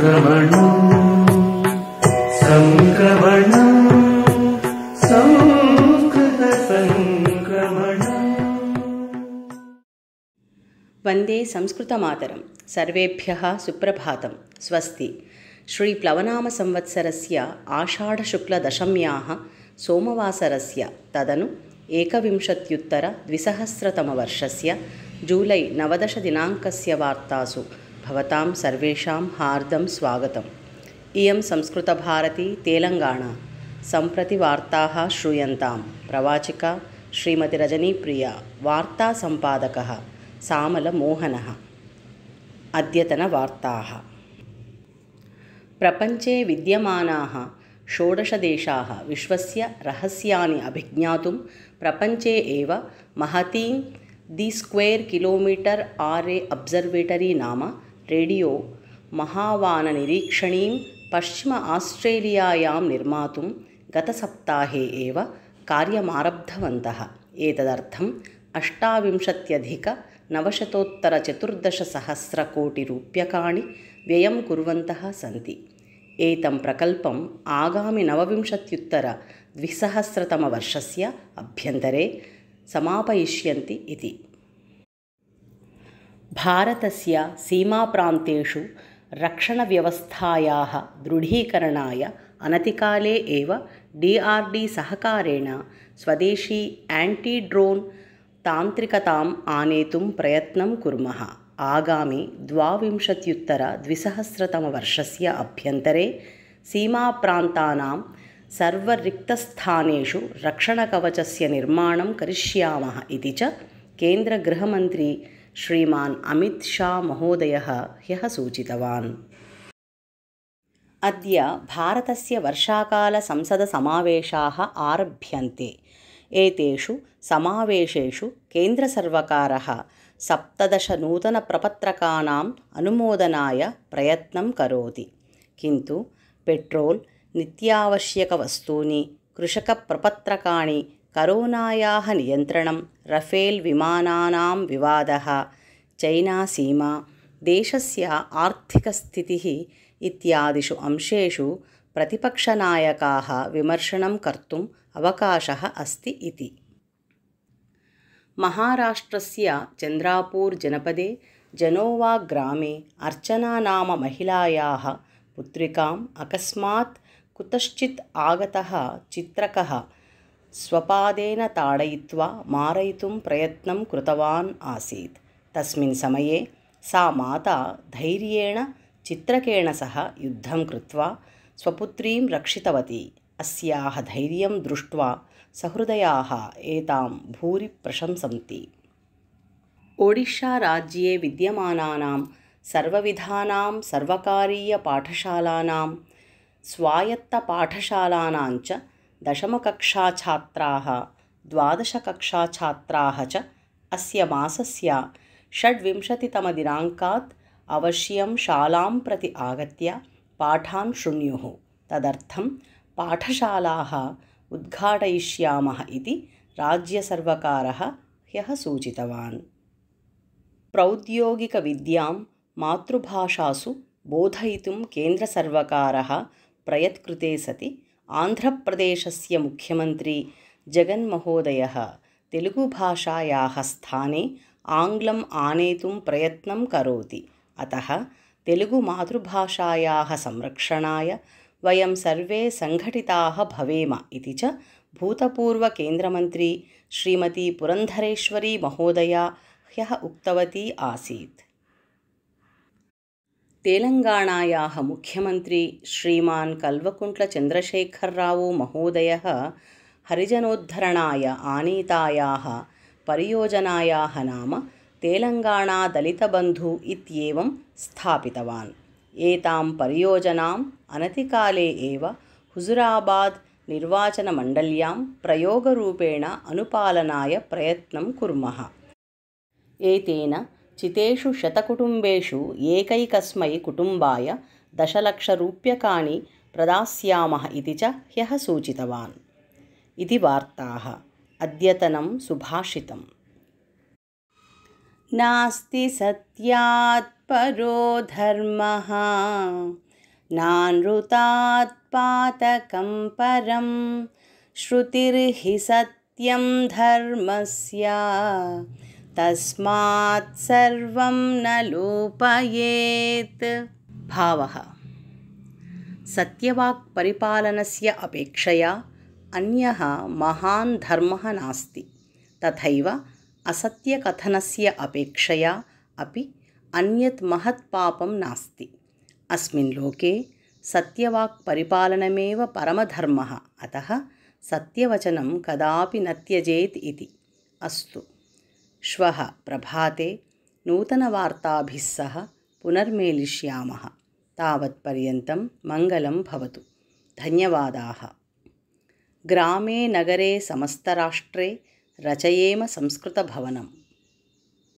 वन्दे संस्कृतमातरम् सर्वेभ्यः सुप्रभातं स्वस्ति श्रीप्लवनामसंवत्सरस्य आषाढशुक्लदशम्याः सोमवासरस्य तदनु एकविंशत्युत्तरद्विसहस्रतमवर्षस्य जूलै नवदशदिनाङ्कस्य वार्तासु भवतां सर्वेषां हार्दं स्वागतम् इयं संस्कृतभारती तेलङ्गाणा सम्प्रति वार्ताः श्रूयन्तां प्रवाचिका श्रीमतिरजनीप्रिया वार्तासम्पादकः सामलमोहनः अद्यतनवार्ताः प्रपञ्चे विद्यमानाः षोडशदेशाः विश्वस्य रहस्यानि अभिज्ञातुं प्रपञ्चे एव महतीं the square kilometre array observatory नाम रेडियो महावाननिरीक्षणीं पश्चिम आस्ट्रेलियायां निर्मातुं गतसप्ताहे एव कार्यमारब्धवन्तः एतदर्थम् अष्टाविंशत्यधिकनवशतोत्तरचतुर्दशसहस्रकोटिरूप्यकाणि व्ययं कुर्वन्तः सन्ति एतं प्रकल्पम् आगामिनवविंशत्युत्तरद्विसहस्रतमवर्षस्य अभ्यन्तरे समापयिष्यन्ति इति भारतस्य सीमाप्रान्तेषु रक्षणव्यवस्थायाः दृढीकरणाय अनतिकाले एव डि आर् डि सहकारेण स्वदेशी एण्टी ड्रोन् तान्त्रिकताम् आनेतुं प्रयत्नं कुर्मः आगामि द्वाविंशत्युत्तरद्विसहस्रतमवर्षस्य अभ्यन्तरे सीमाप्रान्तानां सर्वरिक्तस्थानेषु रक्षणकवचस्य निर्माणं करिष्यामः इति च केन्द्रगृहमन्त्री ಶ್ರೀಮಾನ್ ಅಮಿತ್ ಶಾ ಮಹೋದಯ ಹ್ಯಹ ಸೂಚಿತವಾನ್ ಅದ್ಯ ಭಾರತ ವರ್ಷಾಕದಸ ಆರಂಭತೆ ಎಷ್ಟು ನೂತನ ಕೇಂದ್ರಸರ್ವರ್ವರ್ವರ್ವರ್ವಾರದೂತಪ್ರಪತ್ರ ಅನುಮೋದನಾ ಪ್ರಯತ್ನ ಕರೋತಿ ಕಿಂತು ಪೆಟ್ರೋಲ್ ನಿತ್ಯವಶ್ಯಕವಸ್ತೂನ ಕೃಷಕ ಪ್ರಪತ್ರಕಾಣಿ करोनायाः नियन्त्रणं रफेल् विमानानां विवादः चैनासीमा देशस्य आर्थिकस्थितिः इत्यादिषु अंशेषु प्रतिपक्षनायकाः विमर्शनं कर्तुम् अवकाशः अस्ति इति महाराष्ट्रस्य चन्द्रापूर् जनपदे जनोवा ग्रामे अर्चना नाम महिलायाः पुत्रिकाम् अकस्मात् कुतश्चित् आगतः चित्रकः स्वपादेन ताडयित्वा मारयितुं प्रयत्नं कृतवान् आसीत् तस्मिन् समये सा माता धैर्येण चित्रकेण सह युद्धं कृत्वा स्वपुत्रीं रक्षितवती अस्याः धैर्यं दृष्ट्वा सहृदयाः एतां भूरि प्रशंसन्ति ओडिशाराज्ये विद्यमानानां सर्वविधानां सर्वकारीयपाठशालानां स्वायत्तपाठशालानां च दशमकक्षाछात्राः द्वादशकक्षाछात्राः च अस्य मासस्य षड्विंशतितमदिनाङ्कात् अवश्यं शालां प्रति आगत्य पाठान् शृण्युः तदर्थं पाठशालाः उद्घाटयिष्यामः इति राज्यसर्वकारः ह्यः सूचितवान् प्रौद्योगिकविद्यां मातृभाषासु बोधयितुं केन्द्रसर्वकारः प्रयत्कृते सति आन्ध्रप्रदेशस्य मुख्यमन्त्री जगन्महोदयः तेलुगुभाषायाः स्थाने आङ्ग्लम् आनेतुं प्रयत्नं करोति अतः तेलुगुमातृभाषायाः संरक्षणाय वयं सर्वे सङ्घटिताः भवेम इति च भूतपूर्वकेन्द्रमन्त्री श्रीमती पुरन्धरेश्वरीमहोदया ह्यः उक्तवती आसीत् तेलङ्गाणायाः मुख्यमन्त्री श्रीमान् कल्वकुण्ट्लचन्द्रशेखर्राव् महोदयः हरिजनोद्धरणाय आनीतायाः परियोजनायाः नाम तेलङ्गाणादलितबन्धु इत्येवं स्थापितवान् एतां परियोजनाम् अनतिकाले एव हुजुराबाद् निर्वाचनमण्डल्यां प्रयोगरूपेण अनुपालनाय प्रयत्नं कुर्मः एतेन चितेषु शतकुटुम्बेषु एकैकस्मै कुटुम्बाय दशलक्षरूप्यकाणि प्रदास्यामः इति च ह्यः सूचितवान् इति वार्ताः अद्यतनं सुभाषितम् नास्ति सत्यात्परो धर्मः नानृतात्पातकं परं श्रुतिर्हि सत्यं धर्मस्य तस्मात् सर्वं न लोपयेत् भावः सत्यवाक्परिपालनस्य अपेक्षया अन्यः महान् धर्मः नास्ति तथैव असत्यकथनस्य अपेक्षया अपि अन्यत् पापं नास्ति अस्मिन् लोके सत्यवाक्परिपालनमेव परमधर्मः अतः सत्यवचनं कदापि न त्यजेत् इति अस्तु श्वः प्रभाते नूतनवार्ताभिस्सह पुनर्मेलिष्यामः तावत्पर्यन्तं मङ्गलं भवतु धन्यवादाः ग्रामे नगरे समस्तराष्ट्रे रचयेम संस्कृतभवनम्